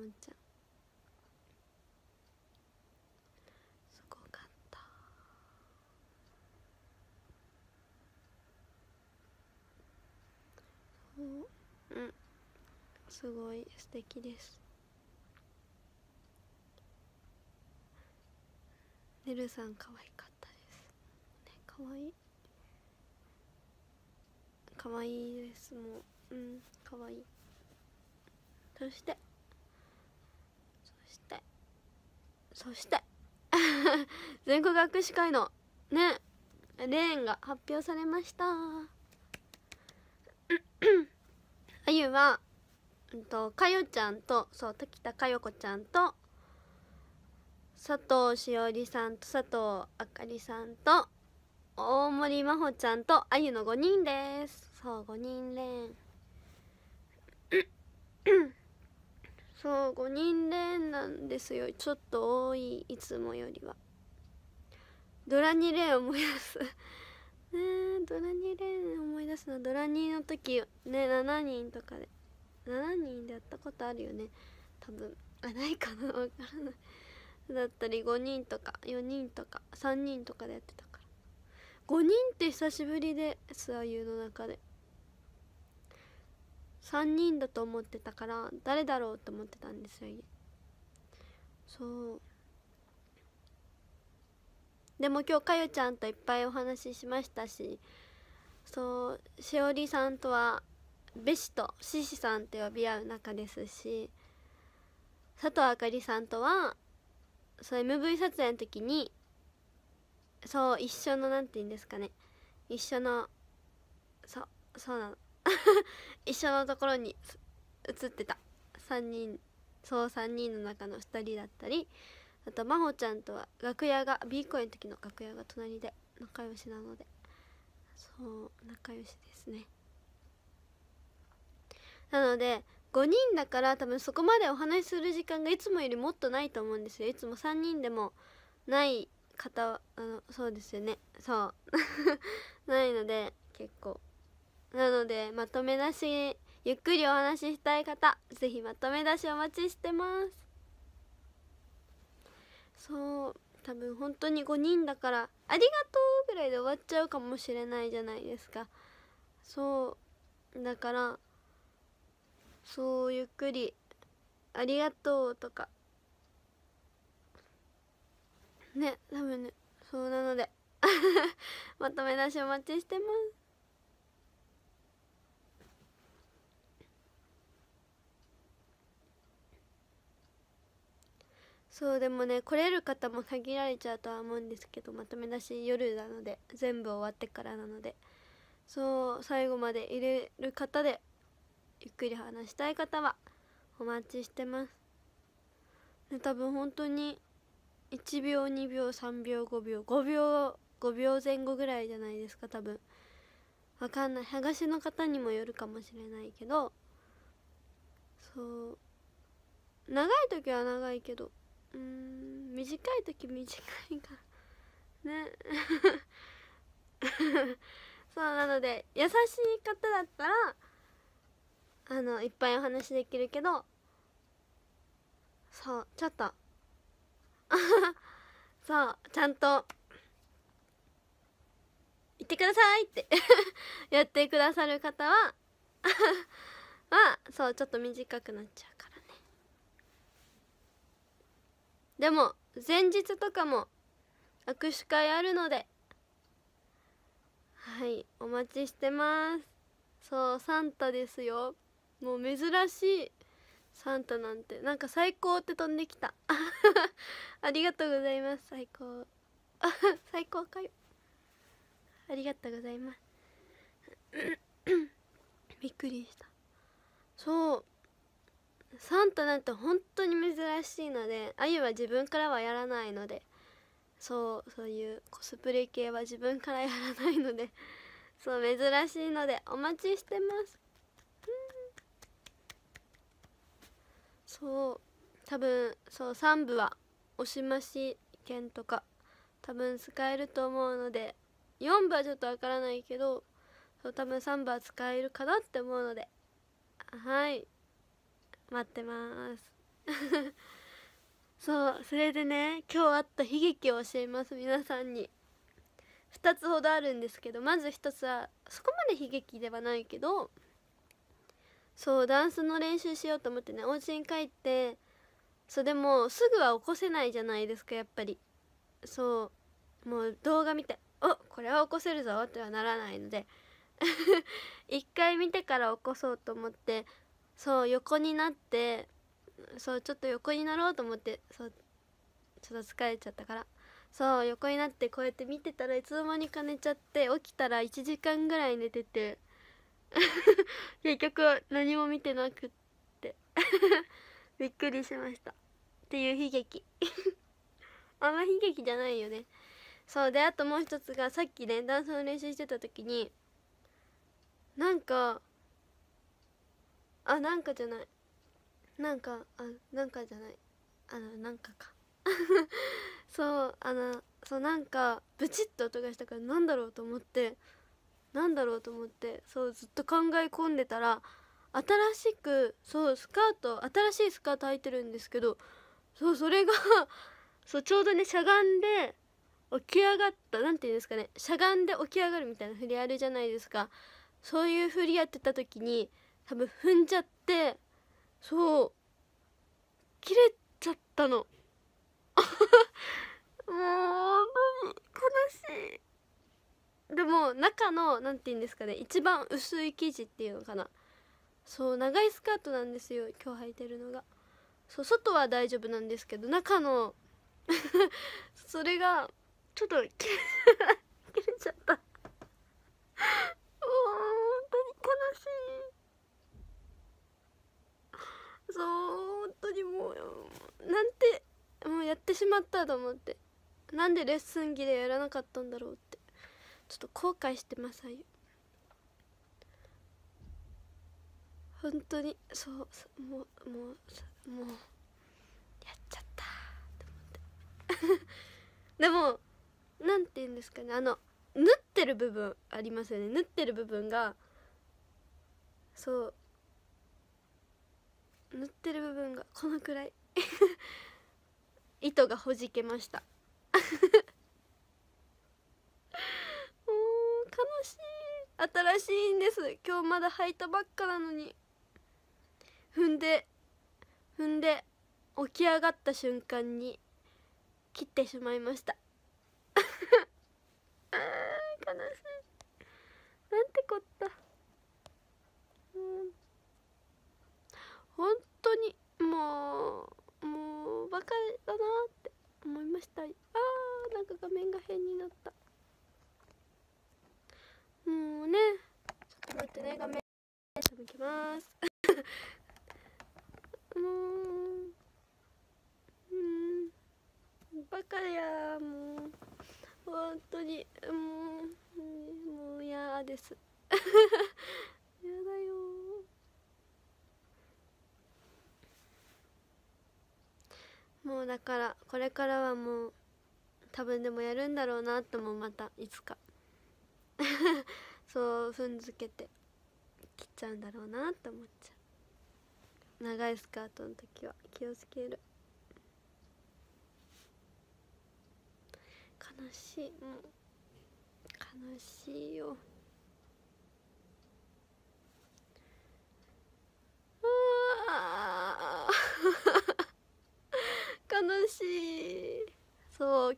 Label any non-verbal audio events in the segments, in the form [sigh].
もんちゃんすごかったそううんすごい素敵ですねるさん可愛かったですね可愛い可愛いですもううん可愛いそしてそして [laughs] 全国学士会のねレーンが発表されました [clears throat] あゆは、んと、かよちゃんとそう滝田かよこちゃんと佐藤しおりさんと佐藤あかりさんと大森真帆ちゃんとあゆの5人ですそう5人レーン。そう5人連なんですよちょっと多いいつもよりはドラ2を思い出す [laughs] ねドラ2ン思い出すのドラ2の時ね7人とかで7人でやったことあるよね多分あないかな分からないだったり5人とか4人とか3人とかでやってたから5人って久しぶりですあうの中で3人だと思ってたから誰だろうと思ってたんですよそうでも今日かゆちゃんといっぱいお話ししましたしそうしおりさんとはべしとししさんって呼び合う仲ですし佐藤あかりさんとはそう MV 撮影の時にそう一緒の何て言うんですかね一緒のそうそうなの [laughs] 一緒のところに映ってた3人そう3人の中の2人だったりあと真帆ちゃんとは楽屋が B 公演の時の楽屋が隣で仲良しなのでそう仲良しですねなので5人だから多分そこまでお話しする時間がいつもよりもっとないと思うんですよいつも3人でもない方あのそうですよねそう [laughs] ないので結構なのでまとめ出しゆっくりお話ししたい方ぜひまとめ出しお待ちしてますそう多分本当に5人だから「ありがとう」ぐらいで終わっちゃうかもしれないじゃないですかそうだからそうゆっくり「ありがとう」とかね多分ねそうなので [laughs] まとめ出しお待ちしてますそうでもね来れる方も限られちゃうとは思うんですけどまとめ出し夜なので全部終わってからなのでそう最後まで入れる方でゆっくり話したい方はお待ちしてます、ね、多分本当に1秒2秒3秒5秒5秒5秒前後ぐらいじゃないですか多分わかんない剥がしの方にもよるかもしれないけどそう長い時は長いけどうん短い時短いからね [laughs] そうなので優しい方だったらあのいっぱいお話できるけどそうちょっと [laughs] そうちゃんと「行ってください」って [laughs] やってくださる方ははそうちょっと短くなっちゃう。でも前日とかも握手会あるのではいお待ちしてますそうサンタですよもう珍しいサンタなんてなんか最高って飛んできた [laughs] ありがとうございます最高 [laughs] 最高かよありがとうございます [clears throat] びっくりしたそうサンタなんて本当に珍しいのであゆは自分からはやらないのでそうそういうコスプレ系は自分からやらないので [laughs] そう珍しいのでお待ちしてます、うん、そう多分そう3部はおしまし券とか多分使えると思うので4部はちょっとわからないけどそう多分3部は使えるかなって思うのではい待ってます [laughs] そうそれでね今日あった悲劇を教えます皆さんに2つほどあるんですけどまず1つはそこまで悲劇ではないけどそうダンスの練習しようと思ってねお家に帰ってそうでもすぐは起こせないじゃないですかやっぱりそうもう動画見て「おこれは起こせるぞ」ってはならないので [laughs] 一回見てから起こそうと思ってそう横になってそうちょっと横になろうと思ってそうちょっと疲れちゃったからそう横になってこうやって見てたらいつの間にか寝ちゃって起きたら1時間ぐらい寝てて [laughs] 結局何も見てなくって [laughs] びっくりしましたっていう悲劇 [laughs] あんま悲劇じゃないよねそうであともう一つがさっきねダンスの練習してた時になんかあなんかじゃないなんかあなんかじゃないあのなんかか [laughs] そうあのそうなんかブチッと音がしたからなんだろうと思ってなんだろうと思ってそうずっと考え込んでたら新しくそうスカート新しいスカート履いてるんですけどそうそれが [laughs] そうちょうどねしゃがんで起き上がった何て言うんですかねしゃがんで起き上がるみたいな振りあるじゃないですかそういう振りやってた時に多分踏んじゃってそう切れちゃったの [laughs] もう悲しいでも中の何て言うんですかね一番薄い生地っていうのかなそう長いスカートなんですよ今日履いてるのがそう外は大丈夫なんですけど中の [laughs] それがちょっと切れ [laughs] ちゃったそう本当にもうなんてもうやってしまったと思ってなんでレッスン着でやらなかったんだろうってちょっと後悔してますあゆ本当にそうもうもうもうやっちゃった思って [laughs] でも何て言うんですかねあの縫ってる部分ありますよね縫ってる部分がそう塗ってる部分が [laughs] このくらい [laughs] 糸がほじけましたもう [laughs] 悲しい新しいんです今日まだ履いたばっかなのに踏んで踏んで起き上がった瞬間に切ってしまいました悲しいなんてこった本当にもうもうバカだなって思いましたあーなんか画面が変になったもうねちょっと待ってね画面きます [laughs] もううんバカやもう本当にもうもう嫌です [laughs] もうだからこれからはもう多分でもやるんだろうなともまたいつか [laughs] そう踏んづけて切っちゃうんだろうなと思っちゃう長いスカートの時は気をつける悲しいもう悲しいよ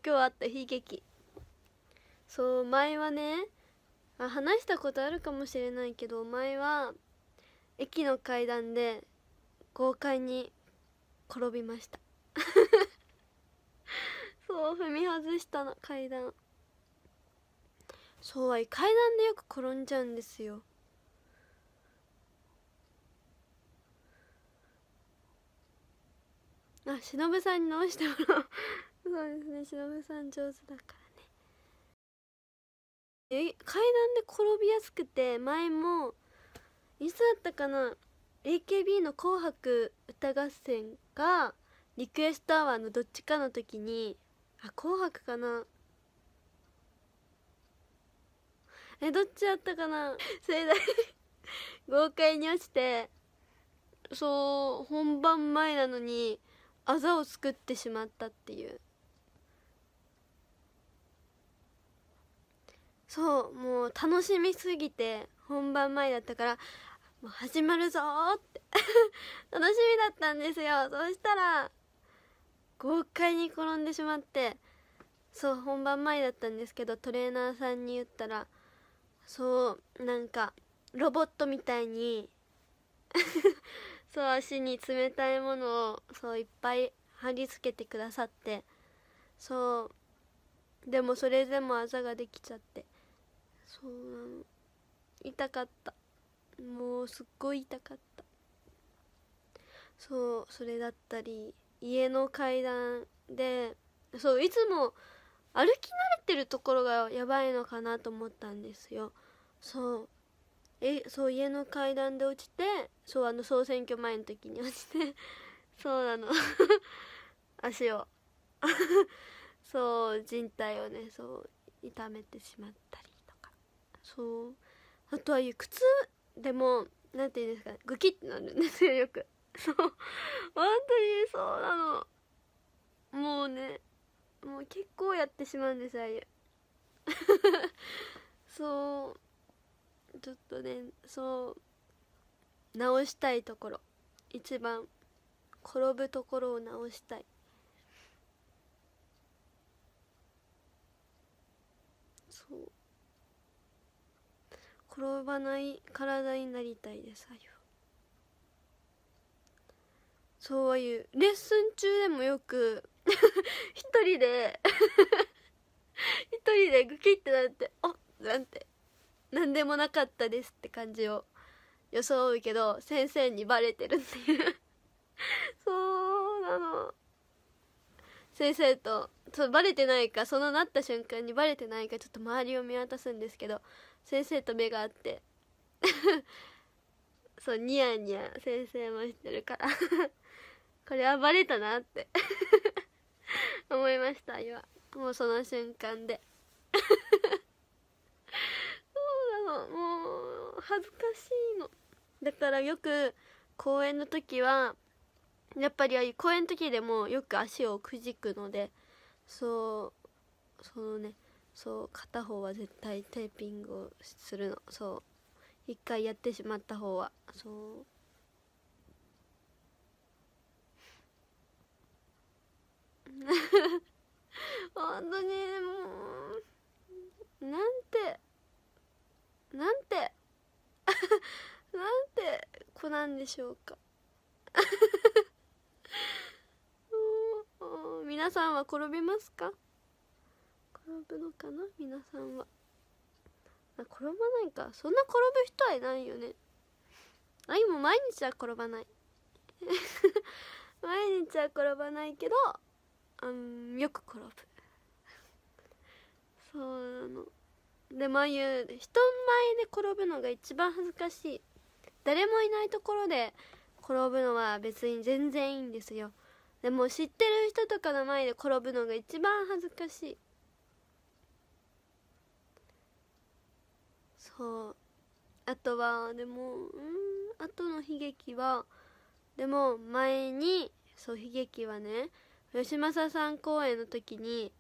今日あった悲劇そう前はねあ話したことあるかもしれないけど前は駅の階段で豪快に転びました [laughs] そう踏み外したの階段そうはい階段でよく転んじゃうんですよあしのぶさんに直してもらおうそうですねしのぶさん上手だからねえ階段で転びやすくて前もいつだったかな AKB の「紅白歌合戦」がリクエストアワーのどっちかの時にあ紅白かなえどっちだったかな盛大豪快に落ちてそう本番前なのにあざを作ってしまったっていうそうもう楽しみすぎて本番前だったからもう始まるぞって [laughs] 楽しみだったんですよそしたら豪快に転んでしまってそう本番前だったんですけどトレーナーさんに言ったらそうなんかロボットみたいに [laughs] そう足に冷たいものをそういっぱい貼り付けてくださってそうでもそれでもあざができちゃってそうなの痛かったもうすっごい痛かったそうそれだったり家の階段でそういつも歩き慣れてるところがやばいのかなと思ったんですよそうえそう家の階段で落ちてそうあの総選挙前の時に落ちて [laughs] そうなの [laughs] 足を [laughs] そう人体をねそう痛めてしまったそうあとは靴でも何て言うんですかグキってなるんですよよくそう本当にそうなのもうねもう結構やってしまうんですああいう [laughs] そうちょっとねそう直したいところ一番転ぶところを直したい転ばない体になりたいですあゆはそうは言うレッスン中でもよく [laughs] 一人で [laughs] 一人でグキってなって「おなんて何でもなかったです」って感じを装うけど先生にバレてるっていう [laughs] そうなの先生とそうバレてないかそのなった瞬間にバレてないかちょっと周りを見渡すんですけど先生と目があって [laughs] そうニヤニヤ先生もしてるから [laughs] これはバレたなって [laughs] 思いました今もうその瞬間でそうなのもう恥ずかしいのだからよく公演の時はやっぱり公演の時でもよく足をくじくのでそうそのねそう片方は絶対テーピングをするのそう一回やってしまった方はそう [laughs] 本当にもうなんてなんて [laughs] なんて子なんでしょうか [laughs] 皆さんは転びますか転ぶのかな皆さんはあ転ばないかそんな転ぶ人はいないよねあ今毎日は転ばない [laughs] 毎日は転ばないけどうんよく転ぶそうなので眉人前で転ぶのが一番恥ずかしい誰もいないところで転ぶのは別に全然いいんですよでも知ってる人とかの前で転ぶのが一番恥ずかしいそうあとはでもうんあとの悲劇はでも前にそう悲劇はね吉政さん公演の時に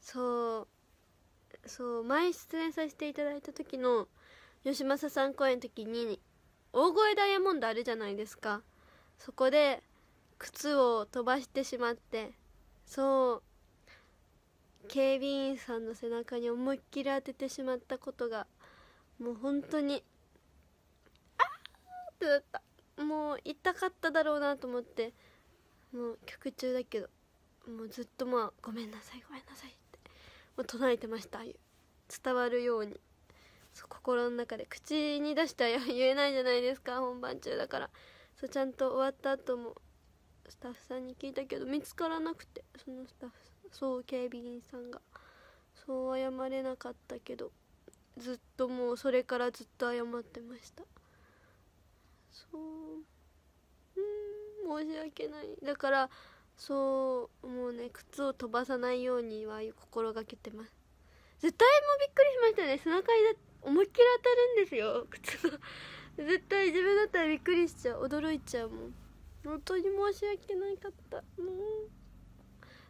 そうそう前出演させていただいた時の吉政さん公演の時に大声ダイヤモンドあるじゃないですかそこで靴を飛ばしてしまってそう警備員さんの背中に思いっきり当ててしまったことがもう本当にあーってなったもう痛かっただろうなと思ってもう曲中だけどもうずっとまあ「ごめんなさいごめんなさい」ってもう唱えてました伝わるようにそう心の中で口に出しては [laughs] 言えないじゃないですか本番中だからそうちゃんと終わった後もスタッフさんに聞いたけど見つからなくてそのスタッフそう警備員さんがそう謝れなかったけどずっともうそれからずっと謝ってましたそううん申し訳ないだからそうもうね靴を飛ばさないようには心がけてます絶対もうびっくりしましたね背中に思いっきり当たるんですよ靴が絶対自分だったらびっくりしちゃう驚いちゃうもん本当に申し訳なかったもう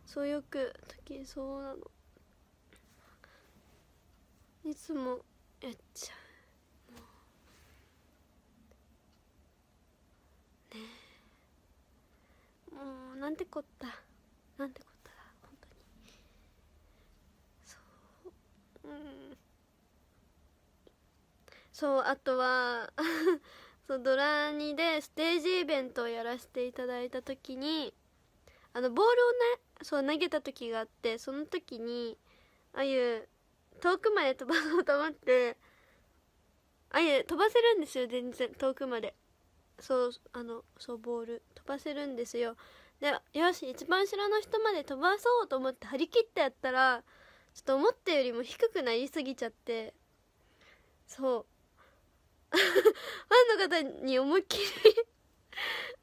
そうよく時そうなのいつもやっちゃうもうねえもうなんてこったなんてこった本当にそううんそうあとはそうドラニでステージイベントをやらせていただいた時にあのボールをねそう投げた時があってその時にああいう遠くまで飛ばそうと思ってあいや飛ばせるんですよ全然遠くまでそうあのそうボール飛ばせるんですよでよし一番後ろの人まで飛ばそうと思って張り切ってやったらちょっと思ったよりも低くなりすぎちゃってそう [laughs] ファンの方に思いっきり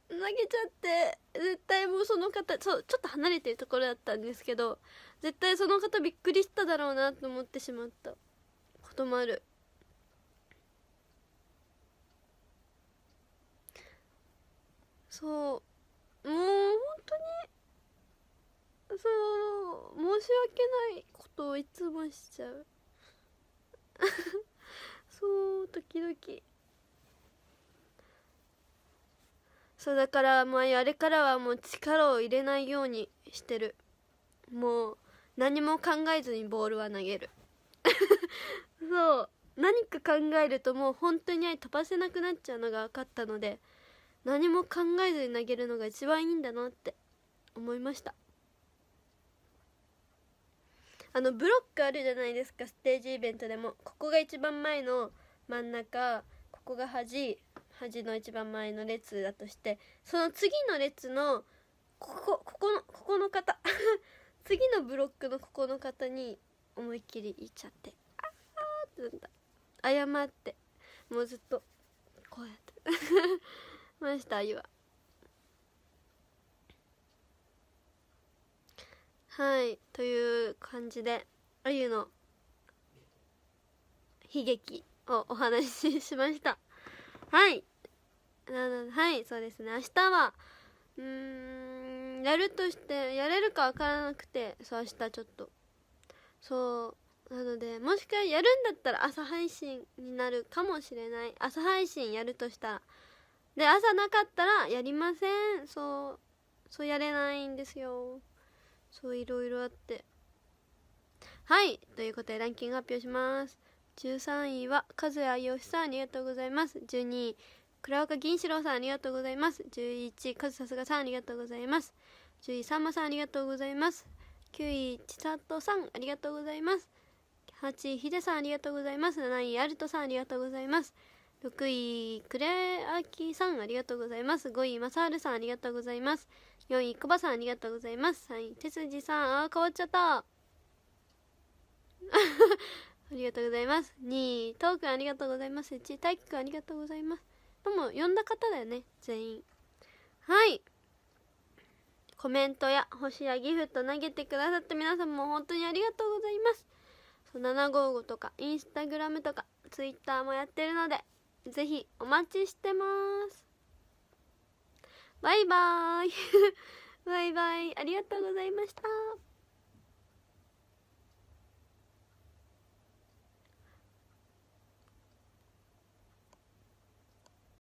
投げちゃって絶対もうその方そうちょっと離れてるところだったんですけど絶対その方びっくりしただろうなと思ってしまったこともあるそうもう本当にそう申し訳ないことをいつもしちゃう [laughs] そう時々。そうだから前ああれからはもう力を入れないようにしてるもう何も考えずにボールは投げる [laughs] そう何か考えるともう本当に飛ばせなくなっちゃうのが分かったので何も考えずに投げるのが一番いいんだなって思いましたあのブロックあるじゃないですかステージイベントでもここが一番前の真ん中ここが端端の一番前の列だとしてその次の列のここここのここの方 [laughs] 次のブロックのここの方に思いっきりいっちゃってああってなんだ謝ってもうずっとこうやって [laughs] ましたあゆははいという感じであゆの悲劇をお話ししましたはいはいそうですね明日はうんやるとしてやれるか分からなくてそう明日ちょっとそうなのでもしかやるんだったら朝配信になるかもしれない朝配信やるとしたらで朝なかったらやりませんそうそうやれないんですよそういろいろあってはいということでランキング発表します13位は和也よしさんありがとうございます12位倉岡銀四郎さんありがとうございます1一、位カズサスさんありがとうございます10位さんまさんありがとうございます9位ちさとさんありがとうございます8位ひでさんありがとうございます7位アルトさんありがとうございます6位くれあきさんありがとうございます5位まさはるさんありがとうございます4位こばさんありがとうございます3位てすじさんああ変わっちゃった [laughs] ありがとうございます2位トークありがとうございます1位大輝くんありがとうございますとも呼んだ方だよね全員はいコメントや星やギフト投げてくださった皆さんも本当にありがとうございます755とかインスタグラムとかツイッターもやってるのでぜひお待ちしてますバイバーイ [laughs] バイバイありがとうございました